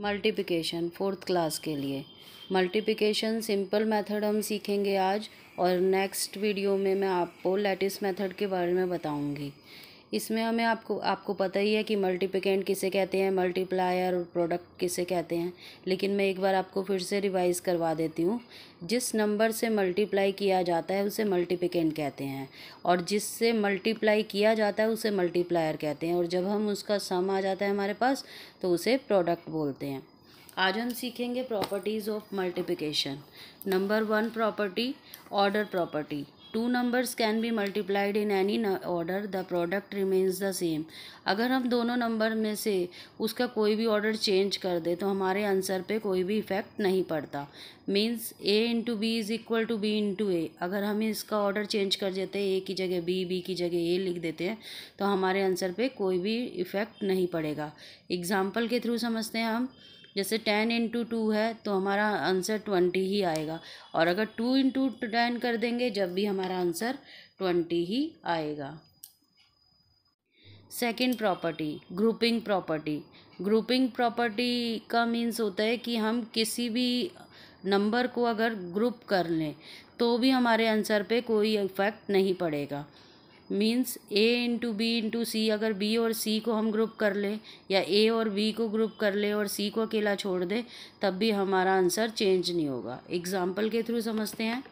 multiplication fourth class के लिए multiplication simple method हम सीखेंगे आज और नेक्स्ट वीडियो में मैं आपको लेटेस्ट मेथड के बारे में बताऊंगी इसमें हमें आपको आपको पता ही है कि मल्टीप्लिकेंट किसे कहते हैं मल्टीप्लायर और प्रोडक्ट किसे कहते हैं लेकिन मैं एक बार आपको फिर से रिवाइज़ करवा देती हूँ जिस नंबर से मल्टीप्लाई किया जाता है उसे मल्टीप्लिकेंट कहते हैं और जिससे मल्टीप्लाई किया जाता है उसे मल्टीप्लायर कहते हैं और जब हम उसका सम आ जाता है हमारे पास तो उसे प्रोडक्ट बोलते हैं आज हम सीखेंगे properties of multiplication number one property order property two numbers can be multiplied in any order the product remains the same अगर हम दोनों नंबर में से उसका कोई भी ऑर्डर चेंज कर दे तो हमारे आंसर पे कोई भी इफ़ेक्ट नहीं पड़ता means A into B is equal to B into A अगर हम इसका ऑर्डर चेंज कर देते हैं ए की जगह बी बी की जगह ए लिख देते हैं तो हमारे आंसर पे कोई भी इफ़ेक्ट नहीं पड़ेगा एग्जाम्पल के थ्रू समझते हैं हम जैसे टेन इंटू टू है तो हमारा आंसर ट्वेंटी ही आएगा और अगर टू इंटू टेन कर देंगे जब भी हमारा आंसर ट्वेंटी ही आएगा second property grouping property grouping property का मीन्स होता है कि हम किसी भी नंबर को अगर ग्रुप कर लें तो भी हमारे आंसर पे कोई इफ़ेक्ट नहीं पड़ेगा means A into B into C अगर बी और सी को हम ग्रुप कर ले या ए और बी को ग्रुप कर ले और सी को अकेला छोड़ दे तब भी हमारा आंसर चेंज नहीं होगा एग्जाम्पल के थ्रू समझते हैं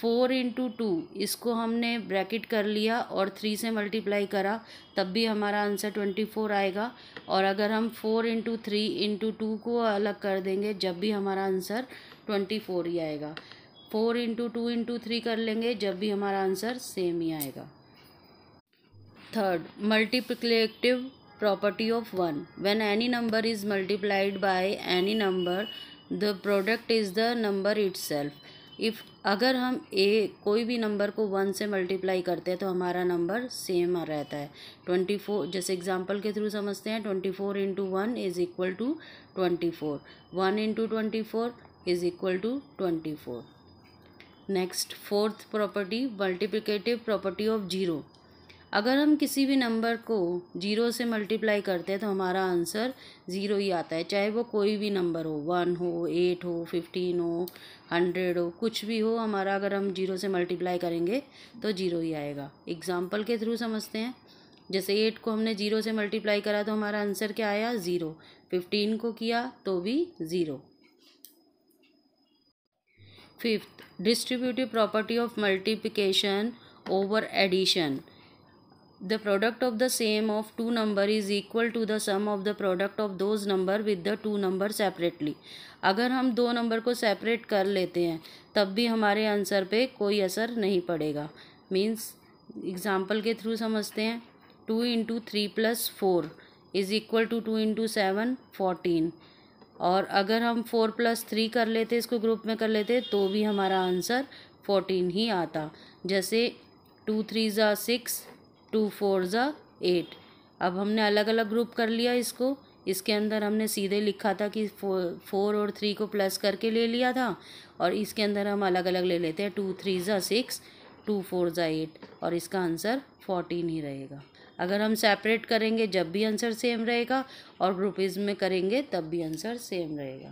फोर इंटू टू इसको हमने ब्रैकेट कर लिया और थ्री से मल्टीप्लाई करा तब भी हमारा आंसर ट्वेंटी फोर आएगा और अगर हम four into three into two को अलग कर देंगे जब भी हमारा आंसर ट्वेंटी फोर ही आएगा four into two into three कर लेंगे जब भी हमारा आंसर सेम ही आएगा third property of one when any number is multiplied multiplied any number the product is the number number self if अगर हम ए कोई भी नंबर को वन से मल्टीप्लाई करते हैं तो हमारा नंबर सेम रहता है ट्वेंटी फोर जैसे एग्जांपल के थ्रू समझते हैं twenty four into one is equal to twenty four one into twenty four is equal to twenty four next fourth property multiplicative property of zero अगर हम किसी भी नंबर को जीरो से मल्टीप्लाई करते हैं तो हमारा आंसर ज़ीरो ही आता है चाहे वो कोई भी नंबर हो वन हो एट हो फिफ्टीन हो हंड्रेड हो कुछ भी हो हमारा अगर हम जीरो से मल्टीप्लाई करेंगे तो ज़ीरो ही आएगा एग्ज़ाम्पल के थ्रू समझते हैं जैसे एट को हमने ज़ीरो से मल्टीप्लाई करा तो हमारा आंसर क्या आया ज़ीरो फिफ्टीन को किया तो भी zero fifth distributive property of multiplication over addition the product of the same of two number is equal to the sum of the product of those number with the two number separately अगर हम दो number को separate कर लेते हैं तब भी हमारे आंसर पे कोई असर नहीं पड़ेगा मीन्स एग्जाम्पल के थ्रू समझते हैं two into three plus four is equal to two into seven fourteen और अगर हम फोर प्लस थ्री कर लेते इसको ग्रुप में कर लेते तो भी हमारा आंसर फोर्टीन ही आता जैसे टू थ्री ज़ा सिक्स टू फोर ज़ा एट अब हमने अलग अलग ग्रुप कर लिया इसको इसके अंदर हमने सीधे लिखा था कि फोर फोर और थ्री को प्लस करके ले लिया था और इसके अंदर हम अलग अलग ले लेते हैं टू थ्री ज़ा सिक्स टू फोर ज़ा एट और इसका आंसर फोर्टीन ही रहेगा अगर हम सेपरेट करेंगे जब भी आंसर सेम रहेगा और ग्रुप में करेंगे तब भी आंसर सेम रहेगा